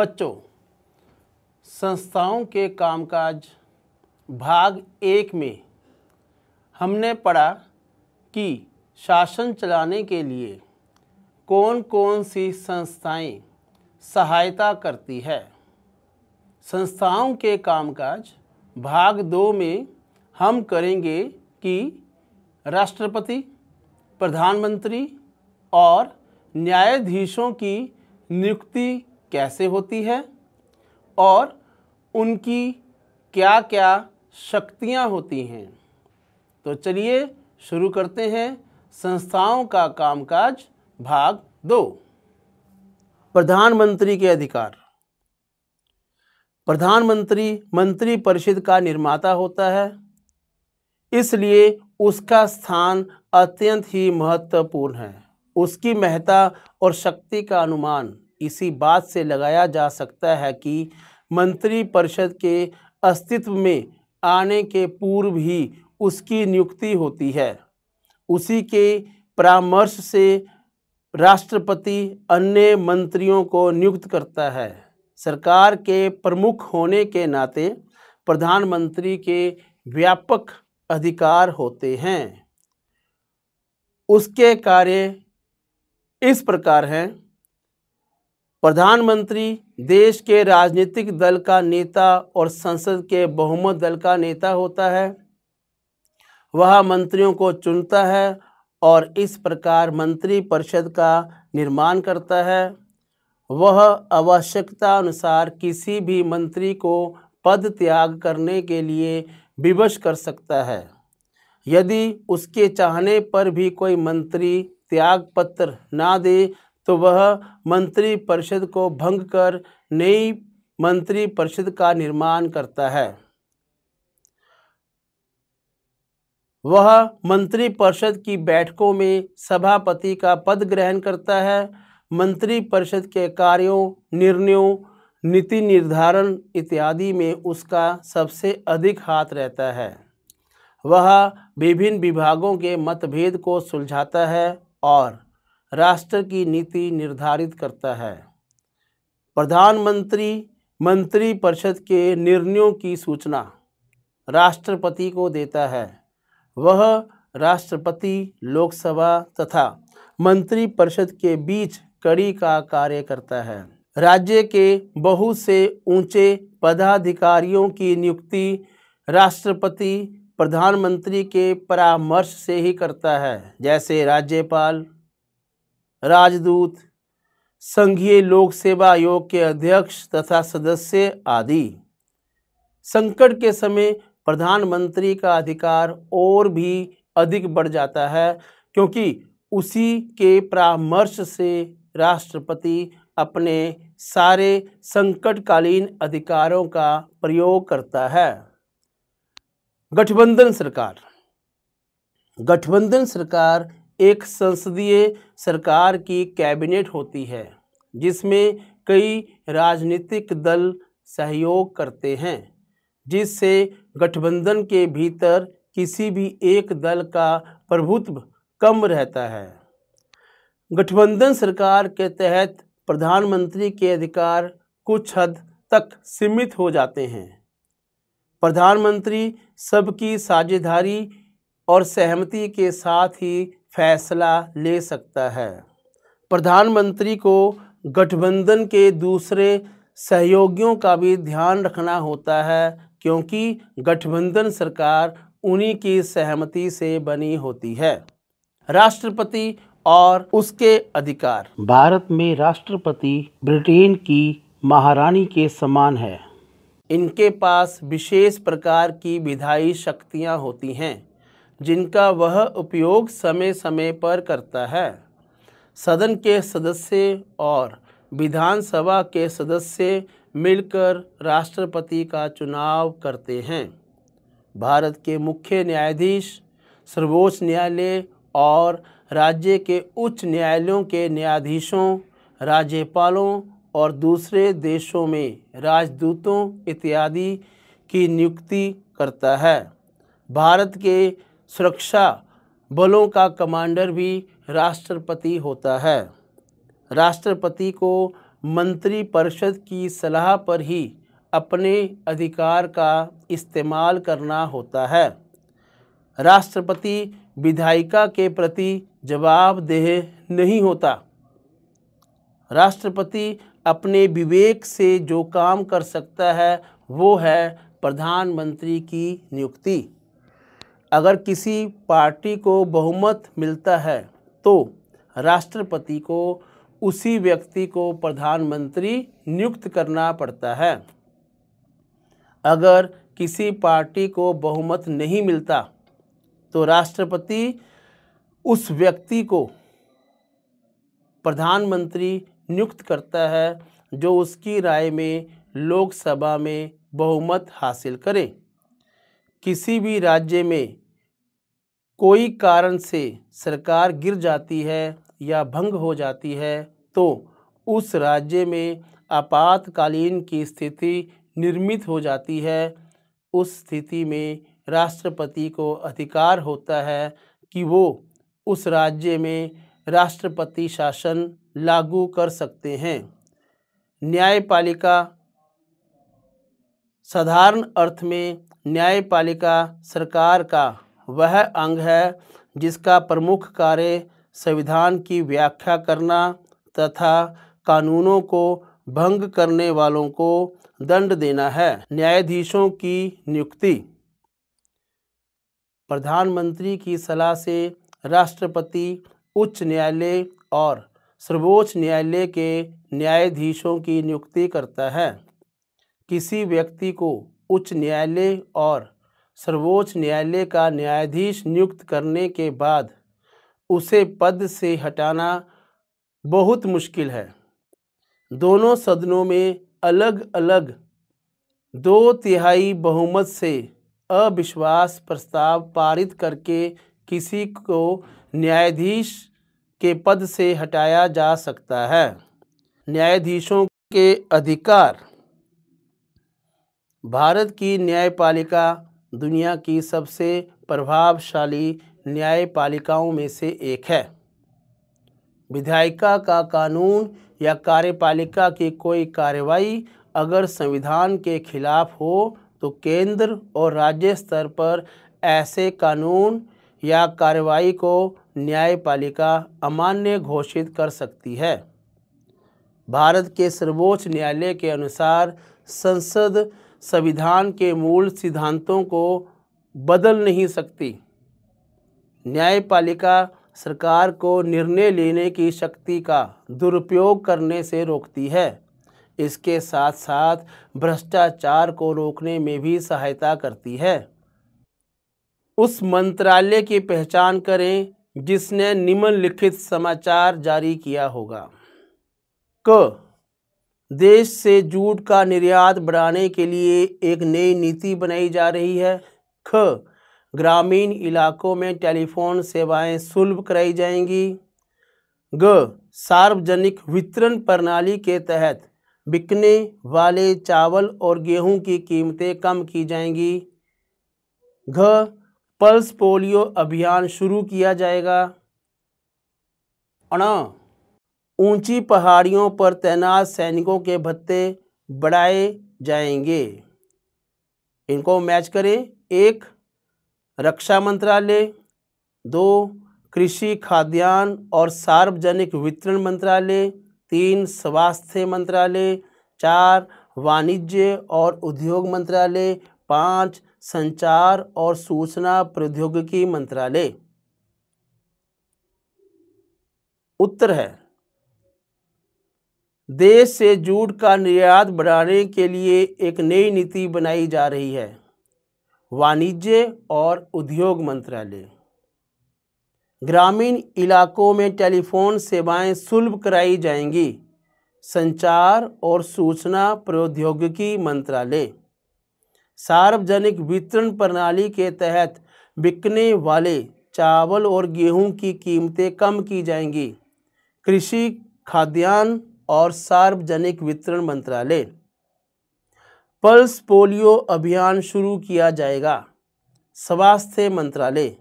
बच्चों संस्थाओं के कामकाज भाग एक में हमने पढ़ा कि शासन चलाने के लिए कौन कौन सी संस्थाएं सहायता करती है संस्थाओं के कामकाज भाग दो में हम करेंगे कि राष्ट्रपति प्रधानमंत्री और न्यायाधीशों की नियुक्ति कैसे होती है और उनकी क्या क्या शक्तियाँ होती हैं तो चलिए शुरू करते हैं संस्थाओं का कामकाज भाग दो प्रधानमंत्री के अधिकार प्रधानमंत्री मंत्री परिषद का निर्माता होता है इसलिए उसका स्थान अत्यंत ही महत्वपूर्ण है उसकी महत्ता और शक्ति का अनुमान इसी बात से लगाया जा सकता है कि मंत्रिपरिषद के अस्तित्व में आने के पूर्व ही उसकी नियुक्ति होती है उसी के परामर्श से राष्ट्रपति अन्य मंत्रियों को नियुक्त करता है सरकार के प्रमुख होने के नाते प्रधानमंत्री के व्यापक अधिकार होते हैं उसके कार्य इस प्रकार हैं प्रधानमंत्री देश के राजनीतिक दल का नेता और संसद के बहुमत दल का नेता होता है वह मंत्रियों को चुनता है और इस प्रकार मंत्री परिषद का निर्माण करता है वह आवश्यकता अनुसार किसी भी मंत्री को पद त्याग करने के लिए विवश कर सकता है यदि उसके चाहने पर भी कोई मंत्री त्याग पत्र ना दे तो वह मंत्री परिषद को भंग कर नई मंत्री परिषद का निर्माण करता है वह मंत्री परिषद की बैठकों में सभापति का पद ग्रहण करता है मंत्री परिषद के कार्यों निर्णयों नीति निर्धारण इत्यादि में उसका सबसे अधिक हाथ रहता है वह विभिन्न विभागों के मतभेद को सुलझाता है और राष्ट्र की नीति निर्धारित करता है प्रधानमंत्री मंत्री परिषद के निर्णयों की सूचना राष्ट्रपति को देता है वह राष्ट्रपति लोकसभा तथा मंत्री परिषद के बीच कड़ी का कार्य करता है राज्य के बहुत से ऊंचे पदाधिकारियों की नियुक्ति राष्ट्रपति प्रधानमंत्री के परामर्श से ही करता है जैसे राज्यपाल राजदूत संघीय लोक सेवा आयोग के अध्यक्ष तथा सदस्य आदि संकट के समय प्रधानमंत्री का अधिकार और भी अधिक बढ़ जाता है क्योंकि उसी के परामर्श से राष्ट्रपति अपने सारे संकटकालीन अधिकारों का प्रयोग करता है गठबंधन सरकार गठबंधन सरकार एक संसदीय सरकार की कैबिनेट होती है जिसमें कई राजनीतिक दल सहयोग करते हैं जिससे गठबंधन के भीतर किसी भी एक दल का प्रभुत्व कम रहता है गठबंधन सरकार के तहत प्रधानमंत्री के अधिकार कुछ हद तक सीमित हो जाते हैं प्रधानमंत्री सबकी साझेदारी और सहमति के साथ ही फैसला ले सकता है प्रधानमंत्री को गठबंधन के दूसरे सहयोगियों का भी ध्यान रखना होता है क्योंकि गठबंधन सरकार उन्हीं की सहमति से बनी होती है राष्ट्रपति और उसके अधिकार भारत में राष्ट्रपति ब्रिटेन की महारानी के समान है इनके पास विशेष प्रकार की विधायी शक्तियाँ होती हैं जिनका वह उपयोग समय समय पर करता है सदन के सदस्य और विधानसभा के सदस्य मिलकर राष्ट्रपति का चुनाव करते हैं भारत के मुख्य न्यायाधीश सर्वोच्च न्यायालय और राज्य के उच्च न्यायालयों के न्यायाधीशों राज्यपालों और दूसरे देशों में राजदूतों इत्यादि की नियुक्ति करता है भारत के सुरक्षा बलों का कमांडर भी राष्ट्रपति होता है राष्ट्रपति को मंत्री परिषद की सलाह पर ही अपने अधिकार का इस्तेमाल करना होता है राष्ट्रपति विधायिका के प्रति जवाबदेह नहीं होता राष्ट्रपति अपने विवेक से जो काम कर सकता है वो है प्रधानमंत्री की नियुक्ति अगर किसी पार्टी को बहुमत मिलता है तो राष्ट्रपति को उसी व्यक्ति को प्रधानमंत्री नियुक्त करना पड़ता है अगर किसी पार्टी को बहुमत नहीं मिलता तो राष्ट्रपति उस व्यक्ति को प्रधानमंत्री नियुक्त करता है जो उसकी राय में लोकसभा में बहुमत हासिल करे किसी भी राज्य में कोई कारण से सरकार गिर जाती है या भंग हो जाती है तो उस राज्य में आपातकालीन की स्थिति निर्मित हो जाती है उस स्थिति में राष्ट्रपति को अधिकार होता है कि वो उस राज्य में राष्ट्रपति शासन लागू कर सकते हैं न्यायपालिका साधारण अर्थ में न्यायपालिका सरकार का वह अंग है जिसका प्रमुख कार्य संविधान की व्याख्या करना तथा कानूनों को भंग करने वालों को दंड देना है न्यायाधीशों की नियुक्ति प्रधानमंत्री की सलाह से राष्ट्रपति उच्च न्यायालय और सर्वोच्च न्यायालय के न्यायाधीशों की नियुक्ति करता है किसी व्यक्ति को उच्च न्यायालय और सर्वोच्च न्यायालय का न्यायाधीश नियुक्त करने के बाद उसे पद से हटाना बहुत मुश्किल है दोनों सदनों में अलग अलग दो तिहाई बहुमत से अविश्वास प्रस्ताव पारित करके किसी को न्यायाधीश के पद से हटाया जा सकता है न्यायाधीशों के अधिकार भारत की न्यायपालिका दुनिया की सबसे प्रभावशाली न्यायपालिकाओं में से एक है विधायिका का कानून या कार्यपालिका की कोई कार्रवाई अगर संविधान के खिलाफ हो तो केंद्र और राज्य स्तर पर ऐसे कानून या कार्रवाई को न्यायपालिका अमान्य घोषित कर सकती है भारत के सर्वोच्च न्यायालय के अनुसार संसद संविधान के मूल सिद्धांतों को बदल नहीं सकती न्यायपालिका सरकार को निर्णय लेने की शक्ति का दुरुपयोग करने से रोकती है इसके साथ साथ भ्रष्टाचार को रोकने में भी सहायता करती है उस मंत्रालय की पहचान करें जिसने निम्नलिखित समाचार जारी किया होगा क देश से जूट का निर्यात बढ़ाने के लिए एक नई नीति बनाई जा रही है ख ग्रामीण इलाकों में टेलीफोन सेवाएं सुलभ कराई जाएंगी ग सार्वजनिक वितरण प्रणाली के तहत बिकने वाले चावल और गेहूं की कीमतें कम की जाएंगी घ पल्स पोलियो अभियान शुरू किया जाएगा अण ऊंची पहाड़ियों पर तैनात सैनिकों के भत्ते बढ़ाए जाएंगे इनको मैच करें एक रक्षा मंत्रालय दो कृषि खाद्यान्न और सार्वजनिक वितरण मंत्रालय तीन स्वास्थ्य मंत्रालय चार वाणिज्य और उद्योग मंत्रालय पाँच संचार और सूचना प्रौद्योगिकी मंत्रालय उत्तर है देश से जूट का निर्यात बढ़ाने के लिए एक नई नीति बनाई जा रही है वाणिज्य और उद्योग मंत्रालय ग्रामीण इलाकों में टेलीफोन सेवाएं सुलभ कराई जाएंगी संचार और सूचना प्रौद्योगिकी मंत्रालय सार्वजनिक वितरण प्रणाली के तहत बिकने वाले चावल और गेहूं की कीमतें कम की जाएंगी कृषि खाद्यान्न और सार्वजनिक वितरण मंत्रालय पल्स पोलियो अभियान शुरू किया जाएगा स्वास्थ्य मंत्रालय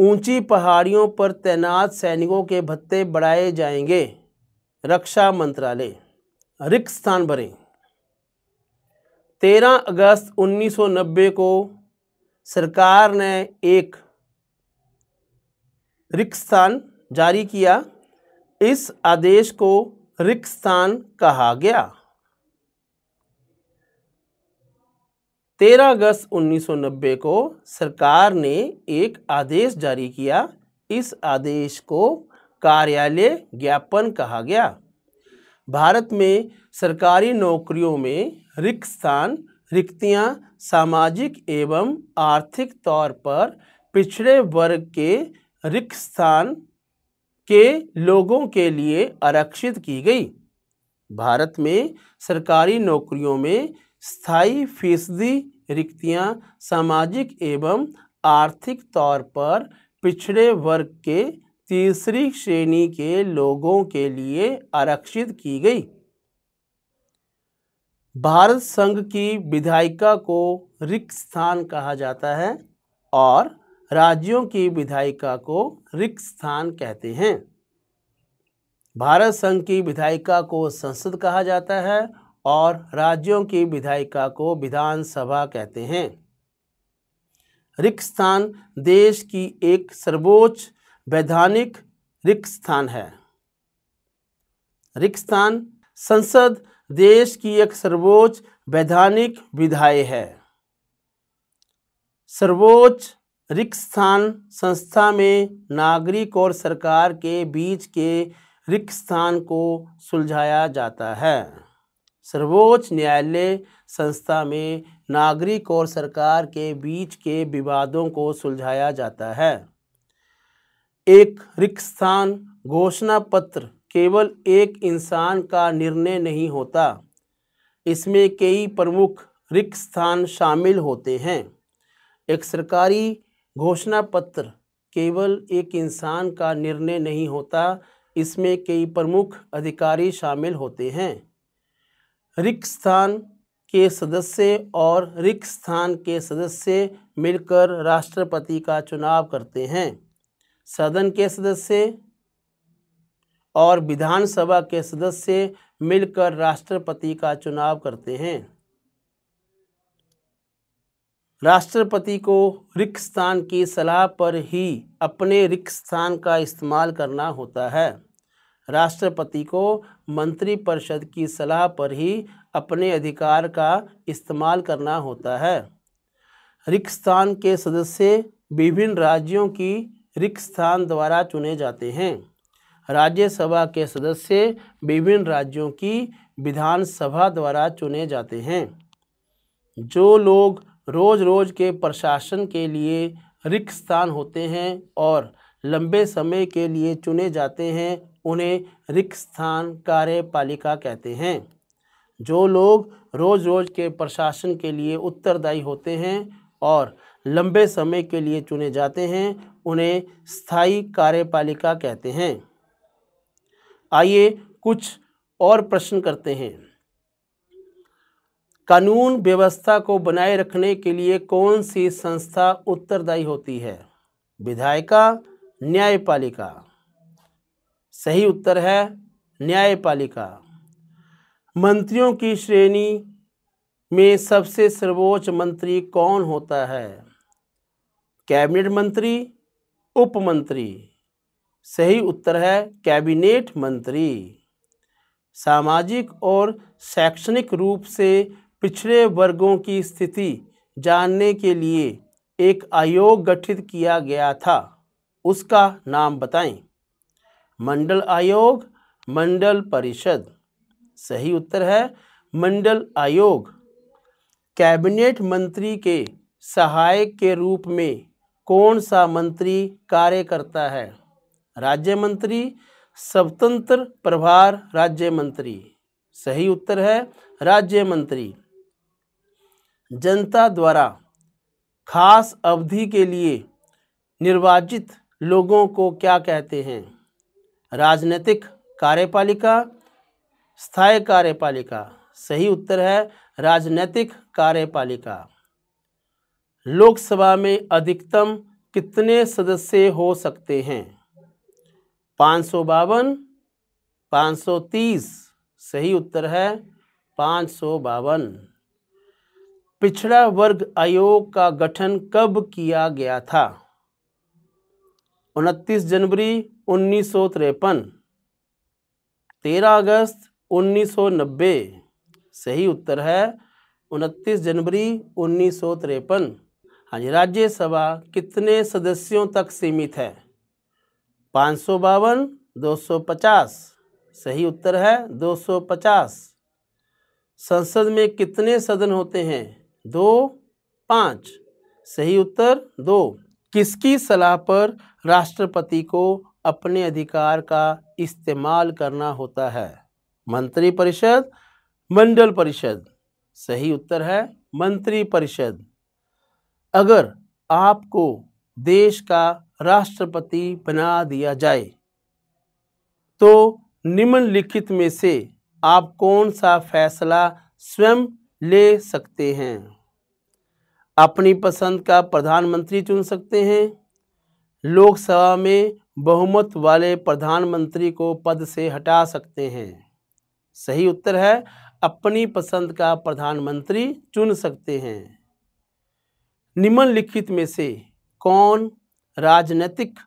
ऊंची पहाड़ियों पर तैनात सैनिकों के भत्ते बढ़ाए जाएंगे रक्षा मंत्रालय रिक्त स्थान भरें तेरह अगस्त 1990 को सरकार ने एक रिक्त स्थान जारी किया इस आदेश को रिक्सान कहा गया 13 अगस्त 1990 को सरकार ने एक आदेश जारी किया इस आदेश को कार्यालय ज्ञापन कहा गया भारत में सरकारी नौकरियों में रिक्त स्थान रिक्तियाँ सामाजिक एवं आर्थिक तौर पर पिछड़े वर्ग के रिक्त स्थान के लोगों के लिए आरक्षित की गई भारत में सरकारी नौकरियों में स्थायी फीसदी रिक्तियां सामाजिक एवं आर्थिक तौर पर पिछड़े वर्ग के तीसरी श्रेणी के लोगों के लिए आरक्षित की गई भारत संघ की विधायिका को रिक्त स्थान कहा जाता है और राज्यों की विधायिका को रिक्त स्थान कहते हैं भारत संघ की विधायिका को संसद कहा जाता है और राज्यों की विधायिका को विधानसभा कहते हैं रिक्त स्थान देश की एक सर्वोच्च वैधानिक रिक्त स्थान है रिक्त स्थान संसद देश की एक सर्वोच्च वैधानिक विधाय है सर्वोच्च रिक्स्थान संस्था में नागरिक और सरकार के बीच के रिक्स्थान को सुलझाया जाता है सर्वोच्च न्यायालय संस्था में नागरिक और सरकार के बीच के विवादों को सुलझाया जाता है एक रिक्स्थान घोषणा पत्र केवल एक इंसान का निर्णय नहीं होता इसमें कई प्रमुख रिक्स्थान शामिल होते हैं एक सरकारी घोषणा पत्र केवल एक इंसान का निर्णय नहीं होता इसमें कई प्रमुख अधिकारी शामिल होते हैं रिक्त स्थान के सदस्य और रिक्त स्थान के सदस्य मिलकर राष्ट्रपति का चुनाव करते हैं सदन के सदस्य और विधानसभा के सदस्य मिलकर राष्ट्रपति का चुनाव करते हैं राष्ट्रपति को रिक्त स्थान की सलाह पर ही अपने रिक्त स्थान का इस्तेमाल करना होता है राष्ट्रपति को मंत्रिपरिषद की सलाह पर ही अपने अधिकार का इस्तेमाल करना होता है रिक्त स्थान के सदस्य विभिन्न राज्यों की रिक्त स्थान द्वारा चुने जाते हैं राज्यसभा के सदस्य विभिन्न राज्यों की विधानसभा द्वारा चुने जाते हैं जो लोग रोज़ रोज़ के प्रशासन के लिए रिक्त स्थान होते हैं और लंबे समय के लिए चुने जाते हैं उन्हें रिक्त स्थान कार्यपालिका कहते हैं जो लोग रोज़ रोज़ के प्रशासन के लिए उत्तरदायी होते हैं और लंबे समय के लिए चुने जाते हैं उन्हें स्थायी कार्यपालिका कहते हैं आइए कुछ और प्रश्न करते हैं कानून व्यवस्था को बनाए रखने के लिए कौन सी संस्था उत्तरदायी होती है विधायिका न्यायपालिका सही उत्तर है न्यायपालिका मंत्रियों की श्रेणी में सबसे सर्वोच्च मंत्री कौन होता है कैबिनेट मंत्री उप मंत्री सही उत्तर है कैबिनेट मंत्री सामाजिक और शैक्षणिक रूप से पिछड़े वर्गों की स्थिति जानने के लिए एक आयोग गठित किया गया था उसका नाम बताएं मंडल आयोग मंडल परिषद सही उत्तर है मंडल आयोग कैबिनेट मंत्री के सहायक के रूप में कौन सा मंत्री कार्य करता है राज्य मंत्री स्वतंत्र प्रभार राज्य मंत्री सही उत्तर है राज्य मंत्री जनता द्वारा खास अवधि के लिए निर्वाचित लोगों को क्या कहते हैं राजनीतिक कार्यपालिका स्थायी कार्यपालिका सही उत्तर है राजनीतिक कार्यपालिका लोकसभा में अधिकतम कितने सदस्य हो सकते हैं पाँच सौ बावन पाँच सौ तीस सही उत्तर है पाँच सौ बावन पिछड़ा वर्ग आयोग का गठन कब किया गया था 29 जनवरी उन्नीस सौ तेरह अगस्त 1990 सही उत्तर है 29 जनवरी उन्नीस सौ तिरपन हाँ जी राज्यसभा कितने सदस्यों तक सीमित है पाँच सौ बावन दो सौ पचास सही उत्तर है दो सौ पचास संसद में कितने सदन होते हैं दो पाँच सही उत्तर दो किसकी सलाह पर राष्ट्रपति को अपने अधिकार का इस्तेमाल करना होता है मंत्री परिषद मंडल परिषद सही उत्तर है मंत्री परिषद अगर आपको देश का राष्ट्रपति बना दिया जाए तो निम्नलिखित में से आप कौन सा फैसला स्वयं ले सकते हैं अपनी पसंद का प्रधानमंत्री चुन सकते हैं लोकसभा में बहुमत वाले प्रधानमंत्री को पद से हटा सकते हैं सही उत्तर है अपनी पसंद का प्रधानमंत्री चुन सकते हैं निम्नलिखित में से कौन राजनीतिक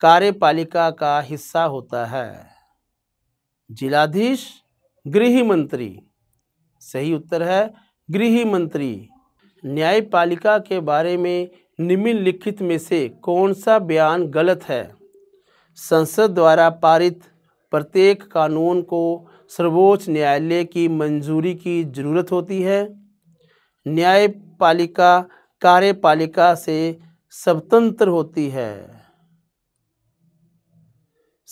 कार्यपालिका का हिस्सा होता है जिलाधीश गृह मंत्री सही उत्तर है गृह मंत्री न्यायपालिका के बारे में निम्नलिखित में से कौन सा बयान गलत है संसद द्वारा पारित प्रत्येक कानून को सर्वोच्च न्यायालय की मंजूरी की जरूरत होती है न्यायपालिका कार्यपालिका से स्वतंत्र होती है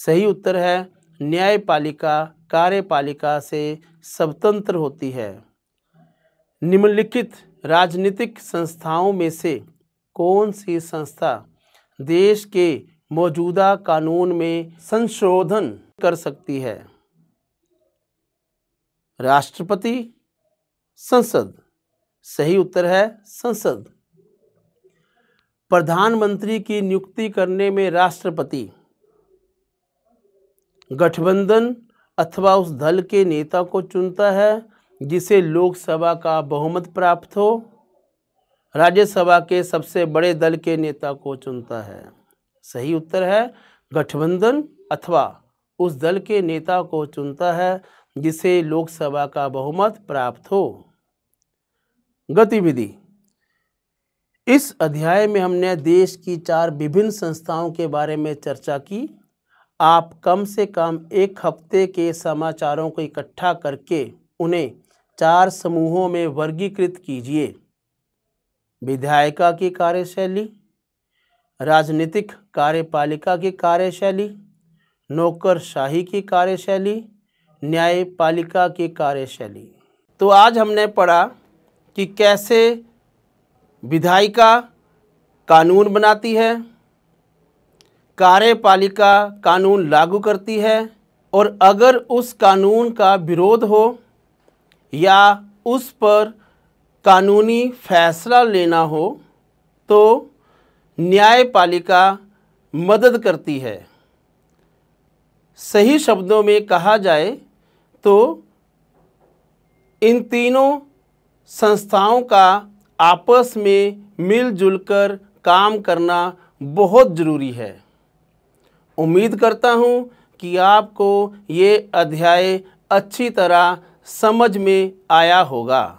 सही उत्तर है न्यायपालिका कार्यपालिका से स्वतंत्र होती है निम्नलिखित राजनीतिक संस्थाओं में से कौन सी संस्था देश के मौजूदा कानून में संशोधन कर सकती है राष्ट्रपति संसद सही उत्तर है संसद प्रधानमंत्री की नियुक्ति करने में राष्ट्रपति गठबंधन अथवा उस दल के नेता को चुनता है जिसे लोकसभा का बहुमत प्राप्त हो राज्यसभा के सबसे बड़े दल के नेता को चुनता है सही उत्तर है गठबंधन अथवा उस दल के नेता को चुनता है जिसे लोकसभा का बहुमत प्राप्त हो गतिविधि इस अध्याय में हमने देश की चार विभिन्न संस्थाओं के बारे में चर्चा की आप कम से कम एक हफ्ते के समाचारों को इकट्ठा करके उन्हें चार समूहों में वर्गीकृत कीजिए विधायिका की कार्यशैली राजनीतिक कार्यपालिका की कार्यशैली नौकरशाही की कार्यशैली न्यायपालिका की कार्यशैली तो आज हमने पढ़ा कि कैसे विधायिका कानून बनाती है कार्यपालिका कानून लागू करती है और अगर उस कानून का विरोध हो या उस पर कानूनी फैसला लेना हो तो न्यायपालिका मदद करती है सही शब्दों में कहा जाए तो इन तीनों संस्थाओं का आपस में मिलजुल कर काम करना बहुत ज़रूरी है उम्मीद करता हूँ कि आपको ये अध्याय अच्छी तरह समझ में आया होगा